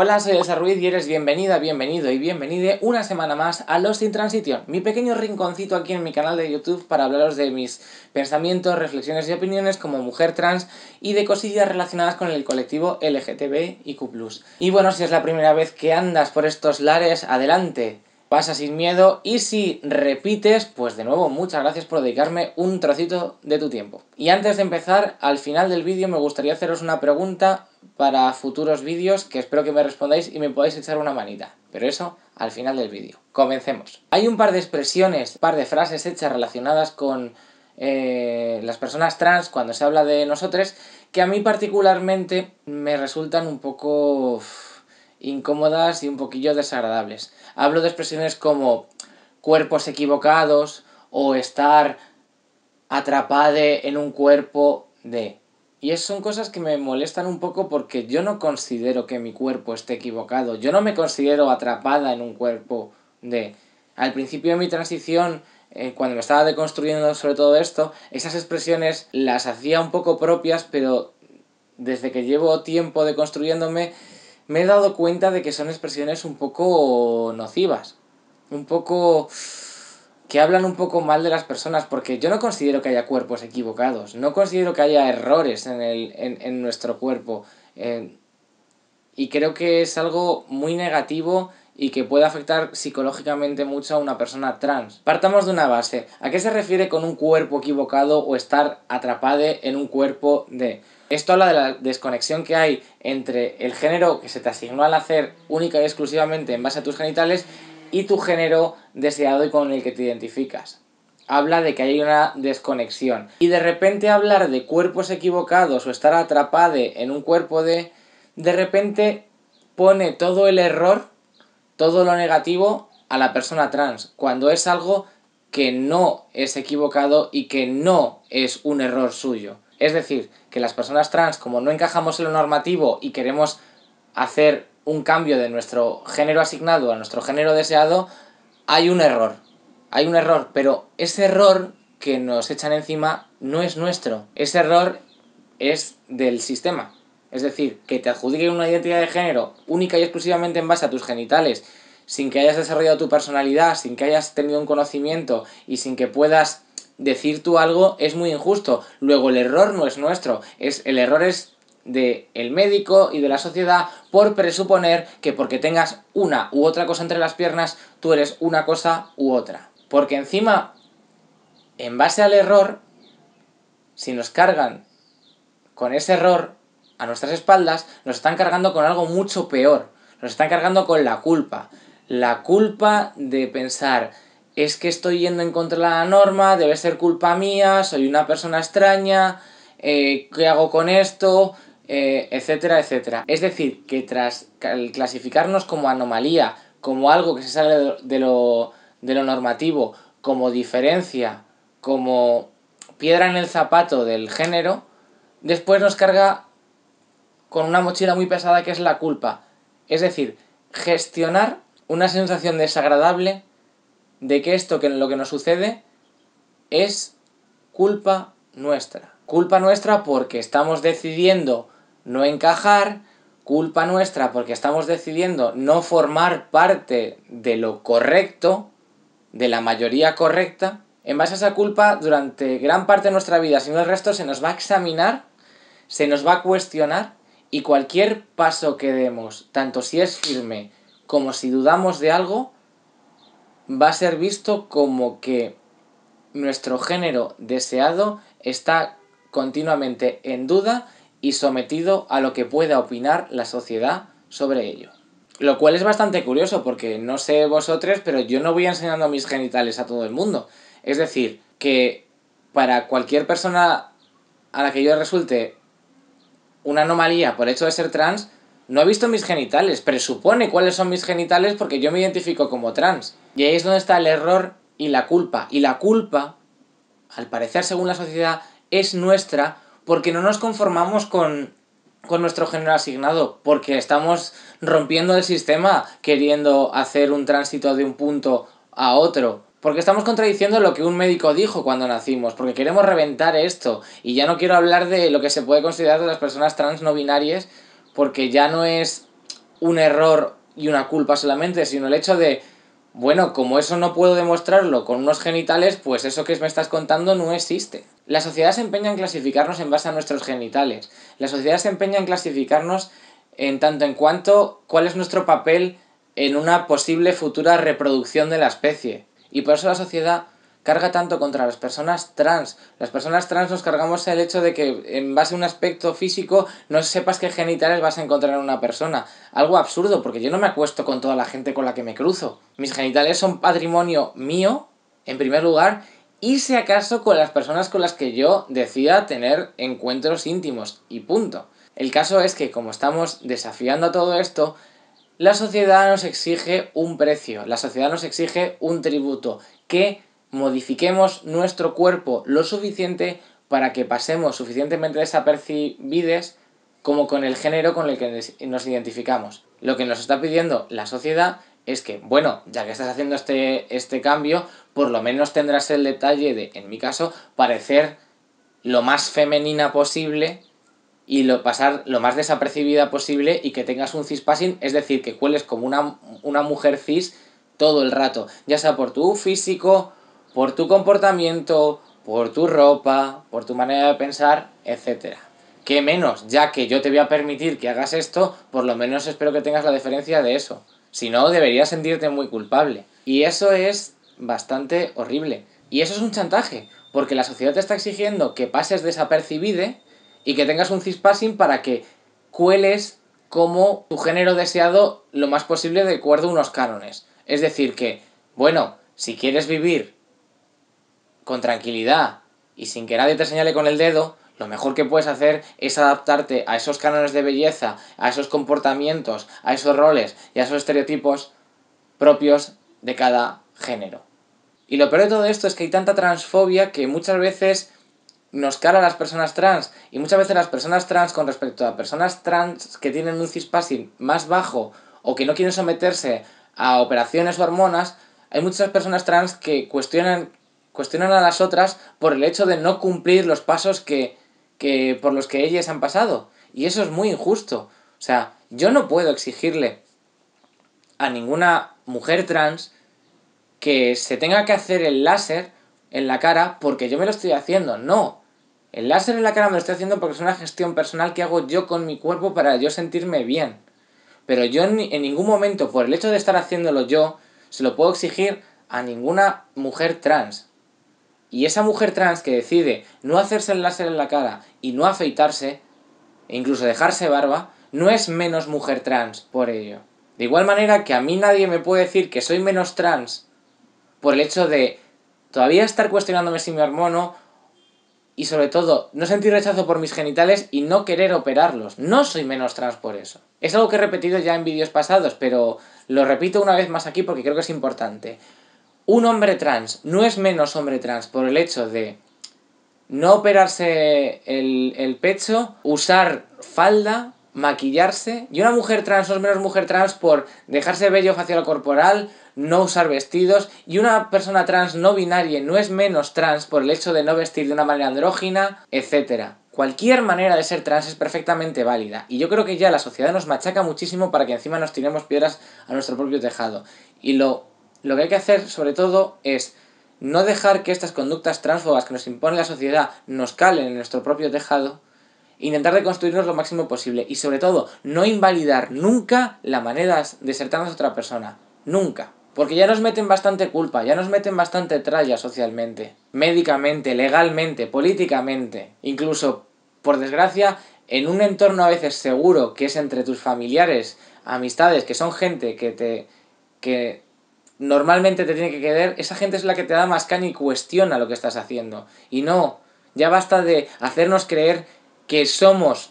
Hola, soy Elsa Ruiz y eres bienvenida, bienvenido y bienvenide una semana más a Los Sin Transition, mi pequeño rinconcito aquí en mi canal de YouTube para hablaros de mis pensamientos, reflexiones y opiniones como mujer trans y de cosillas relacionadas con el colectivo LGTBIQ+. Y bueno, si es la primera vez que andas por estos lares, adelante, pasa sin miedo y si repites, pues de nuevo muchas gracias por dedicarme un trocito de tu tiempo. Y antes de empezar, al final del vídeo me gustaría haceros una pregunta para futuros vídeos que espero que me respondáis y me podáis echar una manita. Pero eso al final del vídeo. Comencemos. Hay un par de expresiones, un par de frases hechas relacionadas con eh, las personas trans cuando se habla de nosotros que a mí particularmente me resultan un poco incómodas y un poquillo desagradables. Hablo de expresiones como cuerpos equivocados o estar atrapada en un cuerpo de... Y es, son cosas que me molestan un poco porque yo no considero que mi cuerpo esté equivocado. Yo no me considero atrapada en un cuerpo de... Al principio de mi transición, eh, cuando me estaba deconstruyendo sobre todo esto, esas expresiones las hacía un poco propias, pero desde que llevo tiempo deconstruyéndome, me he dado cuenta de que son expresiones un poco nocivas, un poco que hablan un poco mal de las personas, porque yo no considero que haya cuerpos equivocados, no considero que haya errores en, nuestro cuerpo. Eh, y creo que es algo muy negativo y que puede afectar psicológicamente mucho a una persona trans. Partamos de una base. ¿A qué se refiere con un cuerpo equivocado o estar atrapado en un cuerpo de... Esto habla de la desconexión que hay entre el género que se te asignó al hacer única y exclusivamente en base a tus genitales y tu género deseado y con el que te identificas. Habla de que hay una desconexión. Y de repente hablar de cuerpos equivocados o estar atrapado en un cuerpo de... De repente pone todo el error, todo lo negativo a la persona trans, cuando es algo que no es equivocado y que no es un error suyo. Es decir, que las personas trans, como no encajamos en lo normativo y queremos hacer un cambio de nuestro género asignado a nuestro género deseado, hay un error. Hay un error, pero ese error que nos echan encima no es nuestro. Ese error es del sistema. Es decir, que te adjudiquen una identidad de género única y exclusivamente en base a tus genitales, sin que hayas desarrollado tu personalidad, sin que hayas tenido un conocimiento y sin que puedas decir tú algo es muy injusto. Luego el error no es nuestro, es el error es de el médico y de la sociedad por presuponer que porque tengas una u otra cosa entre las piernas, tú eres una cosa u otra. Porque encima, en base al error, si nos cargan con ese error a nuestras espaldas, nos están cargando con algo mucho peor. Nos están cargando con la culpa. La culpa de pensar, es que estoy yendo en contra de la norma, debe ser culpa mía, soy una persona extraña, eh, ¿qué hago con esto? Eh, etcétera, etcétera. Es decir, que tras clasificarnos como anomalía, como algo que se sale de lo normativo, como diferencia, como piedra en el zapato del género, después nos carga con una mochila muy pesada que es la culpa. Es decir, gestionar una sensación desagradable de que esto que lo que nos sucede es culpa nuestra. Culpa nuestra porque estamos decidiendo no encajar, culpa nuestra porque estamos decidiendo no formar parte de lo correcto, de la mayoría correcta. En base a esa culpa, durante gran parte de nuestra vida, si no el resto, se nos va a examinar, se nos va a cuestionar y cualquier paso que demos, tanto si es firme como si dudamos de algo, va a ser visto como que nuestro género deseado está continuamente en duda y sometido a lo que pueda opinar la sociedad sobre ello. Lo cual es bastante curioso porque no sé vosotros, pero yo no voy enseñando mis genitales a todo el mundo. Es decir, que para cualquier persona a la que yo resulte una anomalía por hecho de ser trans, no ha visto mis genitales, presupone cuáles son mis genitales porque yo me identifico como trans. Y ahí es donde está el error y la culpa. Y la culpa, al parecer según la sociedad, es nuestra porque no nos conformamos con, con nuestro género asignado, porque estamos rompiendo el sistema queriendo hacer un tránsito de un punto a otro. Porque estamos contradiciendo lo que un médico dijo cuando nacimos, porque queremos reventar esto. Y ya no quiero hablar de lo que se puede considerar de las personas trans no binarias, porque ya no es un error y una culpa solamente, sino el hecho de, bueno, como eso no puedo demostrarlo con unos genitales, pues eso que me estás contando no existe. La sociedad se empeña en clasificarnos en base a nuestros genitales. La sociedad se empeña en clasificarnos en tanto en cuanto cuál es nuestro papel en una posible futura reproducción de la especie. Y por eso la sociedad carga tanto contra las personas trans. Las personas trans nos cargamos el hecho de que en base a un aspecto físico no sepas qué genitales vas a encontrar en una persona. Algo absurdo, porque yo no me acuesto con toda la gente con la que me cruzo. Mis genitales son patrimonio mío, en primer lugar, y si acaso con las personas con las que yo decida tener encuentros íntimos, y punto. El caso es que como estamos desafiando a todo esto, la sociedad nos exige un precio, la sociedad nos exige un tributo que modifiquemos nuestro cuerpo lo suficiente para que pasemos suficientemente desapercibides como con el género con el que nos identificamos. Lo que nos está pidiendo la sociedad es que, bueno, ya que estás haciendo este, este cambio, por lo menos tendrás el detalle de, en mi caso, parecer lo más femenina posible y lo, pasar lo más desapercibida posible y que tengas un cis passing es decir, que cueles como una, una mujer cis todo el rato, ya sea por tu físico, por tu comportamiento, por tu ropa, por tu manera de pensar, etc. Que menos, ya que yo te voy a permitir que hagas esto, por lo menos espero que tengas la diferencia de eso. Si no, deberías sentirte muy culpable. Y eso es bastante horrible. Y eso es un chantaje, porque la sociedad te está exigiendo que pases desapercibide y que tengas un cispassing para que cueles como tu género deseado lo más posible de acuerdo a unos cánones. Es decir, que, bueno, si quieres vivir con tranquilidad y sin que nadie te señale con el dedo, lo mejor que puedes hacer es adaptarte a esos cánones de belleza, a esos comportamientos, a esos roles y a esos estereotipos propios de cada género. Y lo peor de todo esto es que hay tanta transfobia que muchas veces nos cara a las personas trans. Y muchas veces las personas trans con respecto a personas trans que tienen un cispassing más bajo o que no quieren someterse a operaciones o hormonas, hay muchas personas trans que cuestionan cuestionan a las otras por el hecho de no cumplir los pasos que, por los que ellas han pasado. Y eso es muy injusto. O sea, yo no puedo exigirle a ninguna mujer trans que se tenga que hacer el láser en la cara porque yo me lo estoy haciendo. No. El láser en la cara me lo estoy haciendo porque es una gestión personal que hago yo con mi cuerpo para yo sentirme bien. Pero yo en ningún momento, por el hecho de estar haciéndolo yo, se lo puedo exigir a ninguna mujer trans. Y esa mujer trans que decide no hacerse el láser en la cara y no afeitarse, e incluso dejarse barba, no es menos mujer trans por ello. De igual manera que a mí nadie me puede decir que soy menos trans por el hecho de todavía estar cuestionándome si me hormono y sobre todo no sentir rechazo por mis genitales y no querer operarlos. No soy menos trans por eso. Es algo que he repetido ya en vídeos pasados, pero lo repito una vez más aquí porque creo que es importante un hombre trans no es menos hombre trans por el hecho de no operarse el, pecho, usar falda, maquillarse. Y una mujer trans no es menos mujer trans por dejarse bello facial corporal, no usar vestidos. Y una persona trans no binaria no es menos trans por el hecho de no vestir de una manera andrógina, etc. Cualquier manera de ser trans es perfectamente válida. Y yo creo que ya la sociedad nos machaca muchísimo para que encima nos tiremos piedras a nuestro propio tejado. Y lo lo que hay que hacer sobre todo es no dejar que estas conductas tránsfobas que nos impone la sociedad nos calen en nuestro propio tejado, intentar reconstruirnos lo máximo posible y sobre todo no invalidar nunca la manera de ser tan otra persona, nunca. Porque ya nos meten bastante culpa, ya nos meten bastante tralla socialmente, médicamente, legalmente, políticamente, incluso, por desgracia, en un entorno a veces seguro que es entre tus familiares, amistades, que son gente que te que normalmente te tiene que querer, esa gente es la que te da más caña y cuestiona lo que estás haciendo. Y no, ya basta de hacernos creer que somos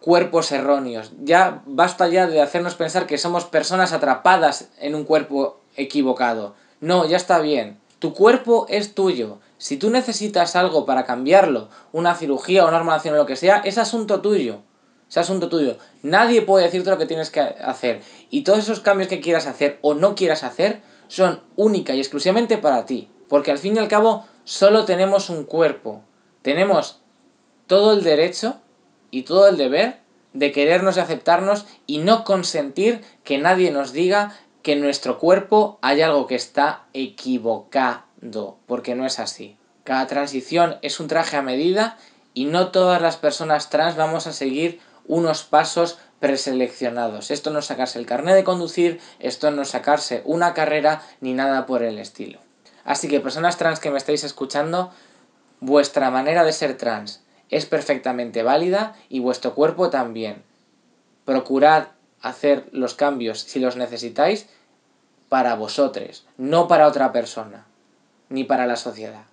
cuerpos erróneos, ya basta ya de hacernos pensar que somos personas atrapadas en un cuerpo equivocado. No, ya está bien. Tu cuerpo es tuyo. Si tú necesitas algo para cambiarlo, una cirugía o una hormonación o lo que sea, es asunto tuyo es asunto tuyo. Nadie puede decirte lo que tienes que hacer. Y todos esos cambios que quieras hacer o no quieras hacer son única y exclusivamente para ti. Porque al fin y al cabo solo tenemos un cuerpo. Tenemos todo el derecho y todo el deber de querernos y aceptarnos y no consentir que nadie nos diga que en nuestro cuerpo hay algo que está equivocado, porque no es así. Cada transición es un traje a medida y no todas las personas trans vamos a seguir unos pasos preseleccionados. Esto no es sacarse el carnet de conducir, esto no es sacarse una carrera ni nada por el estilo. Así que personas trans que me estáis escuchando, vuestra manera de ser trans es perfectamente válida y vuestro cuerpo también. Procurad hacer los cambios si los necesitáis para vosotros, no para otra persona, ni para la sociedad.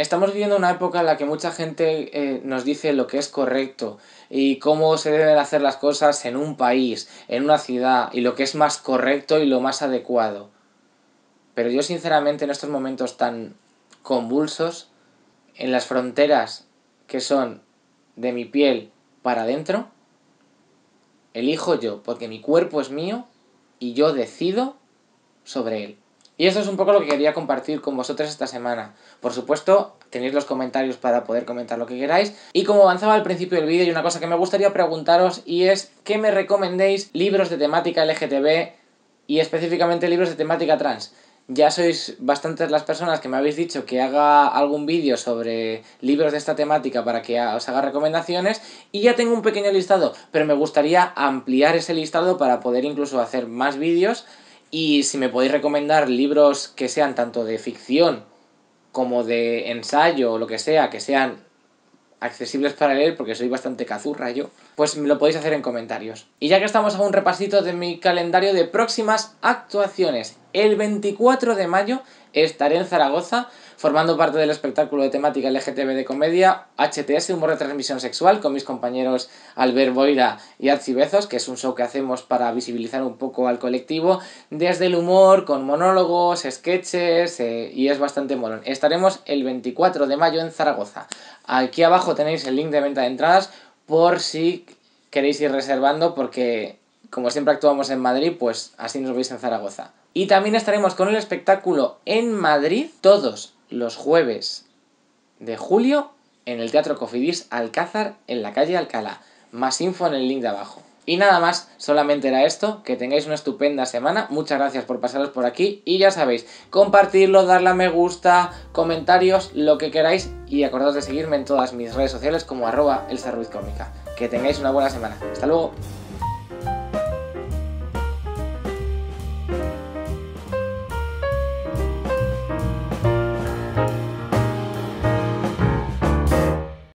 Estamos viviendo una época en la que mucha gente eh, nos dice lo que es correcto y cómo se deben hacer las cosas en un país, en una ciudad, y lo que es más correcto y lo más adecuado. Pero yo sinceramente en estos momentos tan convulsos, en las fronteras que son de mi piel para adentro, elijo yo, porque mi cuerpo es mío y yo decido sobre él. Y eso es un poco lo que quería compartir con vosotros esta semana. Por supuesto, tenéis los comentarios para poder comentar lo que queráis. Y como avanzaba al principio del vídeo, hay una cosa que me gustaría preguntaros y es qué me recomendéis libros de temática LGTB y específicamente libros de temática trans. Ya sois bastantes las personas que me habéis dicho que haga algún vídeo sobre libros de esta temática para que os haga recomendaciones y ya tengo un pequeño listado, pero me gustaría ampliar ese listado para poder incluso hacer más vídeos y si me podéis recomendar libros que sean tanto de ficción como de ensayo o lo que sea, que sean accesibles para leer, porque soy bastante cazurra yo, pues me lo podéis hacer en comentarios. Y ya que estamos a un repasito de mi calendario de próximas actuaciones, el 24 de mayo estaré en Zaragoza formando parte del espectáculo de temática LGTB de comedia HTS, humor de transmisión sexual, con mis compañeros Albert Boira y Bezos, que es un show que hacemos para visibilizar un poco al colectivo, desde el humor, con monólogos, sketches, eh, y es bastante molón. Estaremos el 24 de mayo en Zaragoza. Aquí abajo tenéis el link de venta de entradas por si queréis ir reservando porque como siempre actuamos en Madrid, pues así nos veis en Zaragoza. Y también estaremos con el espectáculo en Madrid todos los jueves de julio en el Teatro Cofidis Alcázar en la calle Alcalá. Más info en el link de abajo. Y nada más, solamente era esto, que tengáis una estupenda semana, muchas gracias por pasaros por aquí y ya sabéis, compartirlo, darle a me gusta, comentarios, lo que queráis y acordaos de seguirme en todas mis redes sociales como arroba Que tengáis una buena semana, hasta luego.